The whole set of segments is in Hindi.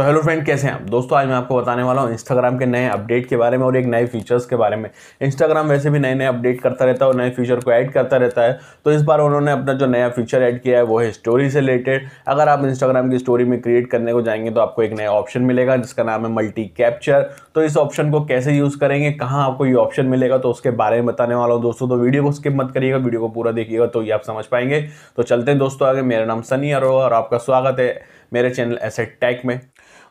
तो हेलो फ्रेंड कैसे हैं आप दोस्तों आज मैं आपको बताने वाला हूँ इंस्टाग्राम के नए अपडेट के बारे में और एक नए फीचर्स के बारे में इंस्टाग्राम वैसे भी नए नए अपडेट करता रहता है और नए फीचर को ऐड करता रहता है तो इस बार उन्होंने अपना जो नया फीचर ऐड किया है वो है स्टोरी से रिलेटेड अगर आप इंस्टाग्राम की स्टोरी में क्रिएट करने को जाएंगे तो आपको एक नया ऑप्शन मिलेगा जिसका नाम है मल्टी कैप्चर तो इस ऑप्शन को कैसे यूज़ करेंगे कहाँ आपको ये ऑप्शन मिलेगा तो उसके बारे में बताने वाला हूँ दोस्तों तो वीडियो को स्किप मत करिएगा वीडियो को पूरा देखिएगा तो ये आप समझ पाएंगे तो चलते हैं दोस्तों आगे मेरा नाम सनी अरोगा और आपका स्वागत है मेरे चैनल एसेट टैक में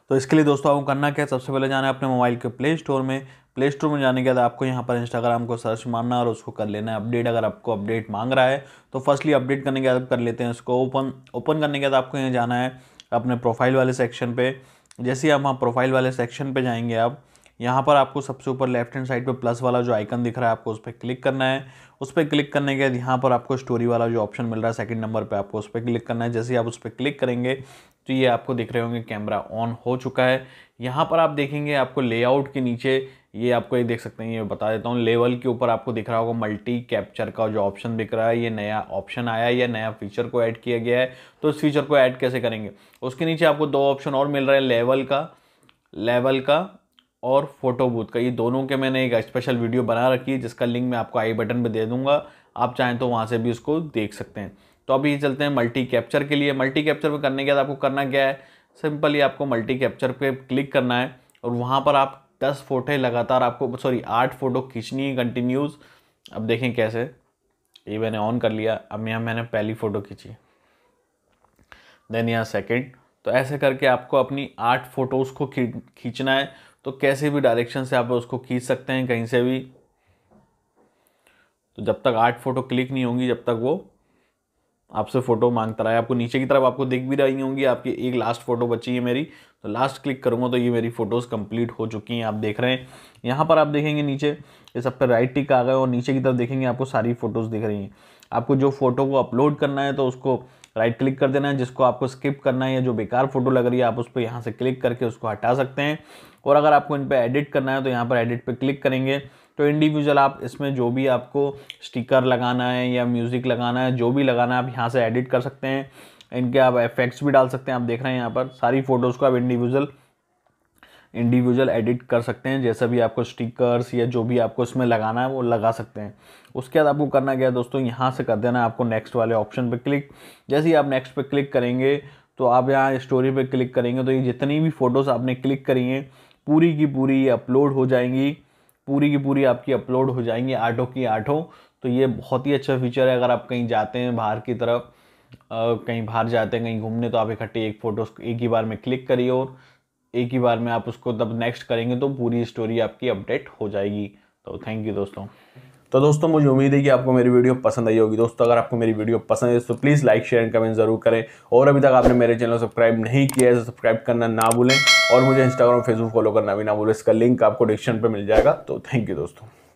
तो इसके लिए दोस्तों आपको करना क्या है सबसे पहले जाना है अपने मोबाइल के प्ले स्टोर में प्ले स्टोर में जाने के बाद आपको यहाँ पर इंस्टाग्राम को सर्च मारना है और उसको कर लेना है अपडेट अगर आपको अपडेट मांग रहा है तो फर्स्टली अपडेट करने के बाद कर लेते हैं उसको ओपन ओपन करने के बाद आपको यहाँ जाना है अपने प्रोफाइल वाले सेक्शन पर जैसे ही आप वहाँ प्रोफाइल वाले सेक्शन पर जाएंगे आप यहाँ पर आपको सबसे ऊपर लेफ्ट हैंड साइड पे प्लस वाला जो आइकन दिख रहा है आपको उस पर क्लिक करना है उस पर क्लिक करने के बाद यहाँ पर आपको स्टोरी वाला जो ऑप्शन मिल रहा है सेकंड नंबर पे आपको उस पर क्लिक करना है जैसे ही आप उस पर क्लिक करेंगे तो ये आपको दिख रहे होंगे कैमरा ऑन हो चुका है यहाँ पर आप देखेंगे आपको लेआउट के नीचे ये आपको ये देख सकते हैं ये बता देता हूँ लेवल के ऊपर आपको दिख रहा होगा मल्टी कैप्चर का जो ऑप्शन दिख रहा है ये नया ऑप्शन आया है या नया फीचर को ऐड किया गया है तो इस फीचर को ऐड कैसे करेंगे उसके नीचे आपको दो ऑप्शन और मिल रहा है लेवल का लेवल का और फ़ोटो बूथ का ये दोनों के मैंने एक स्पेशल वीडियो बना रखी है जिसका लिंक मैं आपको आई बटन पर दे दूंगा आप चाहें तो वहाँ से भी उसको देख सकते हैं तो अभी चलते हैं मल्टी कैप्चर के लिए मल्टी कैप्चर में करने के बाद आपको करना क्या है सिंपली आपको मल्टी कैप्चर पे क्लिक करना है और वहाँ पर आप दस फोटो लगातार आपको सॉरी आठ फ़ोटो खींचनी है कंटिन्यूज़ अब देखें कैसे ये मैंने ऑन कर लिया अब यहाँ मैंने पहली फ़ोटो खींची देन यहाँ सेकेंड तो ऐसे करके आपको अपनी आठ फ़ोटोज़ को खींचना है तो कैसे भी डायरेक्शन से आप उसको खींच सकते हैं कहीं से भी तो जब तक आठ फ़ोटो क्लिक नहीं होंगी जब तक वो आपसे फ़ोटो मांगता रहा है आपको नीचे की तरफ आपको दिख भी रही होंगी आपकी एक लास्ट फ़ोटो बची है मेरी तो लास्ट क्लिक करूँगा तो ये मेरी फ़ोटोज़ कंप्लीट हो चुकी हैं आप देख रहे हैं यहाँ पर आप देखेंगे नीचे इस सब पर राइट टिक आ गए और नीचे की तरफ देखेंगे आपको सारी फ़ोटोज़ दिख रही हैं आपको जो फ़ोटो को अपलोड करना है तो उसको राइट क्लिक कर देना है जिसको आपको स्किप करना है या जो बेकार फोटो लग रही है आप उस पर यहाँ से क्लिक करके उसको हटा सकते हैं और अगर आपको इन पर एडिट करना है तो यहाँ पर एडिट पर क्लिक करेंगे तो इंडिविजुअल आप इसमें जो भी आपको स्टिकर लगाना है या म्यूज़िक लगाना है जो भी लगाना है आप यहाँ से एडिट कर सकते हैं इनके आप इफेक्ट्स भी डाल सकते हैं आप देख रहे हैं यहाँ पर सारी फ़ोटोज़ को आप इंडिविजुअल इंडिविजुअल एडिट कर सकते हैं जैसा भी आपको स्टिकर्स या जो भी आपको इसमें लगाना है वो लगा सकते हैं उसके बाद आपको करना क्या है दोस्तों यहाँ से कर देना आपको नेक्स्ट वाले ऑप्शन पर क्लिक जैसे ही आप नेक्स्ट पर क्लिक करेंगे तो आप यहाँ स्टोरी पर क्लिक करेंगे तो ये जितनी भी फ़ोटोज़ आपने क्लिक करी हैं पूरी की पूरी अपलोड हो जाएंगी पूरी की पूरी आपकी अपलोड हो जाएंगी आठों की आठों तो ये बहुत ही अच्छा फीचर है अगर आप कहीं जाते हैं बाहर की तरफ कहीं बाहर जाते हैं कहीं घूमने तो आप इकट्ठे एक फ़ोटो एक ही बार में क्लिक करिए और एक ही बार में आप उसको तब नेक्स्ट करेंगे तो पूरी स्टोरी आपकी अपडेट हो जाएगी तो थैंक यू दोस्तों तो दोस्तों मुझे उम्मीद है कि आपको मेरी वीडियो पसंद आई होगी दोस्तों अगर आपको मेरी वीडियो पसंद है तो please like share and comment जरूर करें और अभी तक आपने मेरे चैनल सब्सक्राइब नहीं किया है तो सब्सक्राइब करना ना भूलें और मुझे इंस्टाग्राम फेसबुक फॉलो करना भी ना भूलें इसका लिंक आपको डिस्क्रिप्शन पर मिल जाएगा तो थैंक यू दोस्तों